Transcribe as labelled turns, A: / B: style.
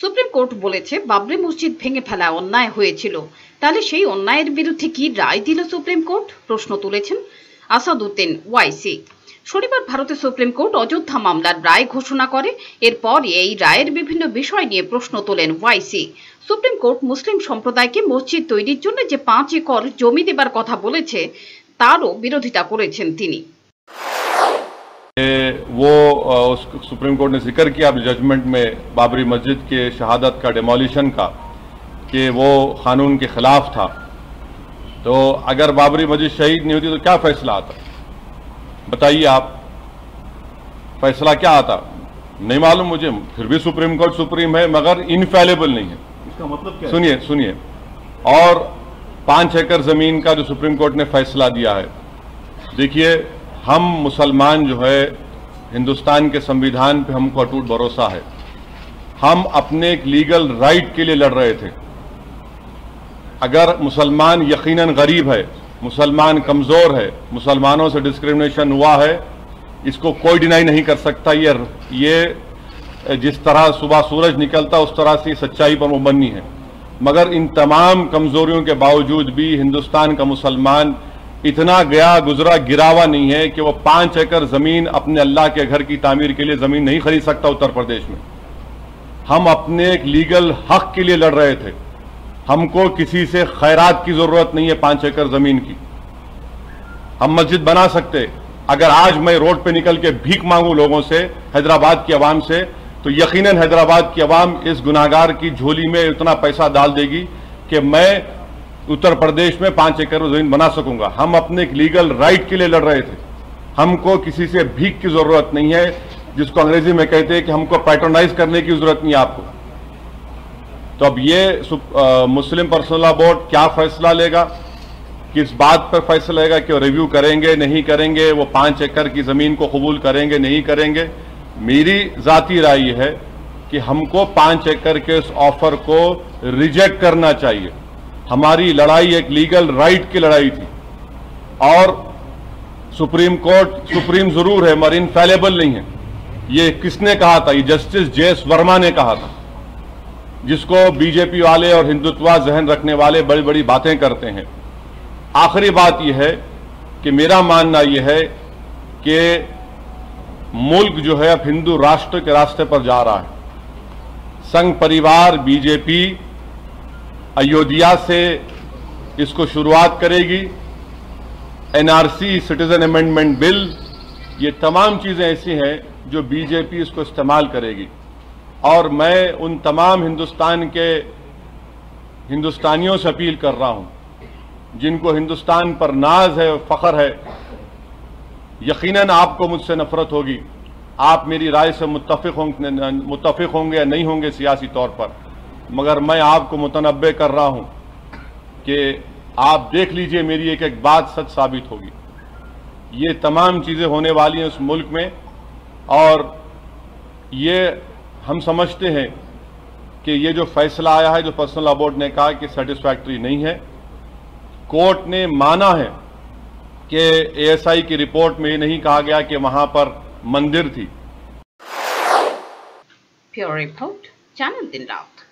A: supreme court বলেছে বাবরি মসজিদ ভেঙে ফেলা অন্যায় হয়েছিল তাহলে সেই অন্যায়ের বিরুদ্ধে কি রায় দিল সুপ্রিম কোর্ট প্রশ্ন তুলেছেন আসাদুদ্দিন ওয়াইসি শনিবার ভারতের সুপ্রিম কোর্ট অযোধ্যা মামলার রায় ঘোষণা করে এরপর এই রায়ের বিভিন্ন বিষয় নিয়ে প্রশ্ন তোলেন ওয়াইসি সুপ্রিম কোর্ট মুসলিম সম্প্রদায়কে মসজিদ তৈরির জন্য যে পাঁচ একর জমি দেবার কথা বলেছে তারও বিরোধিতা করেছেন তিনি
B: وہ سپریم کورٹ نے ذکر کیا اپنے ججمنٹ میں بابری مسجد کے شہادت کا ڈیمولیشن کا کہ وہ قانون کے خلاف تھا تو اگر بابری مسجد شہید نہیں ہوتی تو کیا فیصلہ آتا بتائیے آپ فیصلہ کیا آتا نہیں معلوم مجھے پھر بھی سپریم کورٹ سپریم ہے مگر انفیلیبل نہیں ہے مطلب سنیے سنیے اور پانچ ایکڑ زمین کا جو سپریم کورٹ نے فیصلہ دیا ہے دیکھیے ہم مسلمان جو ہے ہندوستان کے سنویدھان پہ ہم کو اٹوٹ بھروسہ ہے ہم اپنے ایک لیگل رائٹ کے لیے لڑ رہے تھے اگر مسلمان یقیناً غریب ہے مسلمان کمزور ہے مسلمانوں سے ڈسکرمنیشن ہوا ہے اس کو کوئی ڈینائی نہیں کر سکتا یہ جس طرح صبح سورج نکلتا اس طرح سے سچائی پر مبنی ہے مگر ان تمام کمزوریوں کے باوجود بھی ہندوستان کا مسلمان اتنا گیا گزرا گراوا نہیں ہے کہ وہ پانچ ایکڑ زمین اپنے اللہ کے گھر کی تعمیر کے لیے زمین نہیں خرید سکتا اتر پردیش میں ہم اپنے ایک لیگل حق کے لیے لڑ رہے تھے ہم کو کسی سے خیرات کی ضرورت نہیں ہے پانچ ایکڑ زمین کی ہم مسجد بنا سکتے اگر آج میں روڈ پہ نکل کے بھیک مانگوں لوگوں سے حیدرآباد کی عوام سے تو یقیناً حیدرآباد کی عوام اس گناہگار کی جھولی میں اتنا پیسہ ڈال دے گی کہ میں اتر پردیش میں پانچ ایکڑ زمین بنا سکوں گا ہم اپنے ایک لیگل رائٹ کے لیے لڑ رہے تھے ہم کو کسی سے بھیک کی ضرورت نہیں ہے جس کو انگریزی میں کہتے ہیں کہ ہم کو پیٹرنائز کرنے کی ضرورت نہیں ہے آپ کو تو اب یہ مسلم پرسنل بورڈ کیا فیصلہ لے گا کس بات پر فیصلہ لے گا کہ وہ ریویو کریں گے نہیں کریں گے وہ پانچ ایکڑ کی زمین کو قبول کریں گے نہیں کریں گے میری ذاتی رائے ہے کہ ہم کو پانچ ایکڑ کے اس آفر کو ریجیکٹ کرنا چاہیے ہماری لڑائی ایک لیگل رائٹ کی لڑائی تھی اور سپریم کورٹ سپریم ضرور ہے مگر انفیلیبل نہیں ہے یہ کس نے کہا تھا یہ جسٹس جیس ورما نے کہا تھا جس کو بی جے پی والے اور ہندوتوا ذہن رکھنے والے بڑی بڑی باتیں کرتے ہیں آخری بات یہ ہے کہ میرا ماننا یہ ہے کہ ملک جو ہے اب ہندو راشٹر کے راستے پر جا رہا ہے سنگ پریوار بی جے پی ایودھیا سے اس کو شروعات کرے گی N R C citizen amendment bill یہ تمام چیزیں ایسی ہیں جو بی جے پی اس کو استعمال کرے گی اور میں ان تمام ہندوستان کے ہندوستانیوں سے اپیل کر رہا ہوں جن کو ہندوستان پر ناز ہے فخر ہے یقیناً آپ کو مجھ سے نفرت ہوگی آپ میری رائے سے متفق متفق ہوں گے یا نہیں ہوں گے سیاسی طور پر مگر میں آپ کو متنبع کر رہا ہوں کہ آپ دیکھ لیجئے میری ایک ایک بات سچ ثابت ہوگی یہ تمام چیزیں ہونے والی ہیں اس ملک میں اور یہ ہم سمجھتے ہیں کہ یہ جو فیصلہ آیا ہے جو پرسنل ابورڈ نے کہا کہ سیٹسفیکٹری نہیں ہے کورٹ نے مانا ہے کہ اے ایس آئی کی رپورٹ میں یہ نہیں کہا گیا کہ وہاں پر مندر تھی
A: پیور رپورٹ چینل دن رات